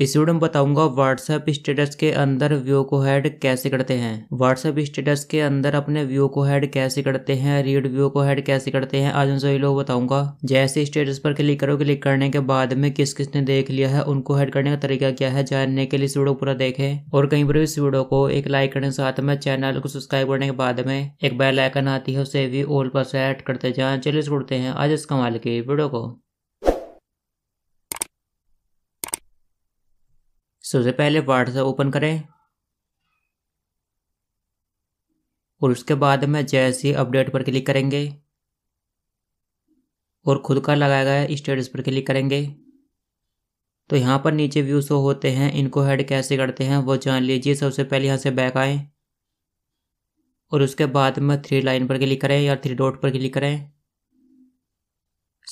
इस वीडियो में बताऊंगा व्हाट्सएप स्टेटस के अंदर व्यू को हैड कैसे करते हैं व्हाट्सएप स्टेटस के अंदर अपने व्यू को हैड कैसे करते हैं रीड व्यू को हैड कैसे करते हैं आज उन सभी लोग बताऊंगा जैसे स्टेटस पर क्लिक करो क्लिक करने के बाद में किस किसने देख लिया है उनको हैड करने का तरीका क्या है जानने के लिए इस वीडियो पूरा देखे और कहीं पर इस वीडियो को एक लाइक करने के साथ में चैनल को सब्सक्राइब करने के बाद में एक बेल आइकन आती है उसे भी ऑल पर सेट करते जाए चलिए छोड़ते हैं आज इस कमाल की वीडियो को सबसे पहले व्हाट्सएप ओपन करें और उसके बाद में जैसे ही अपडेट पर क्लिक करेंगे और खुद का लगाया गया स्टेटस पर क्लिक करेंगे तो यहाँ पर नीचे व्यू शो होते हैं इनको हेड कैसे करते हैं वो जान लीजिए सबसे पहले यहाँ से बैक आएँ और उसके बाद में थ्री लाइन पर क्लिक करें या थ्री डॉट पर क्लिक करें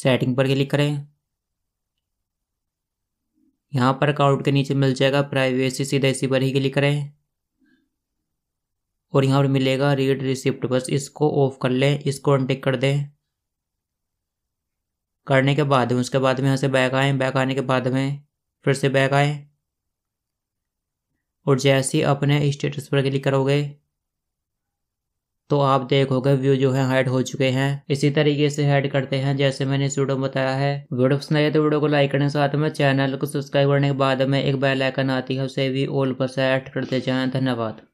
सेटिंग पर क्लिक करें यहाँ पर अकाउंट के नीचे मिल जाएगा प्राइवेसी सीधा इसी पर ही क्लिक करें और यहाँ पर मिलेगा रीड रिसिप्ट बस इसको ऑफ कर लें इसको अनटिक कर दें करने के बाद में उसके बाद में यहाँ से बैग आएँ बैग आने के बाद में फिर से बैग आएँ और जैसे ही अपने स्टेटस पर क्लिक करोगे तो आप देखोगे व्यू जो है हाइड हो चुके हैं इसी तरीके से हाइड करते हैं जैसे मैंने इस वीडियो में बताया है वीडियो पसंद आए तो वीडियो को लाइक करने के साथ में चैनल को सब्सक्राइब करने के बाद में एक बेल आइकन आती है उसे भी ऑल पर सेट करते जाएं धन्यवाद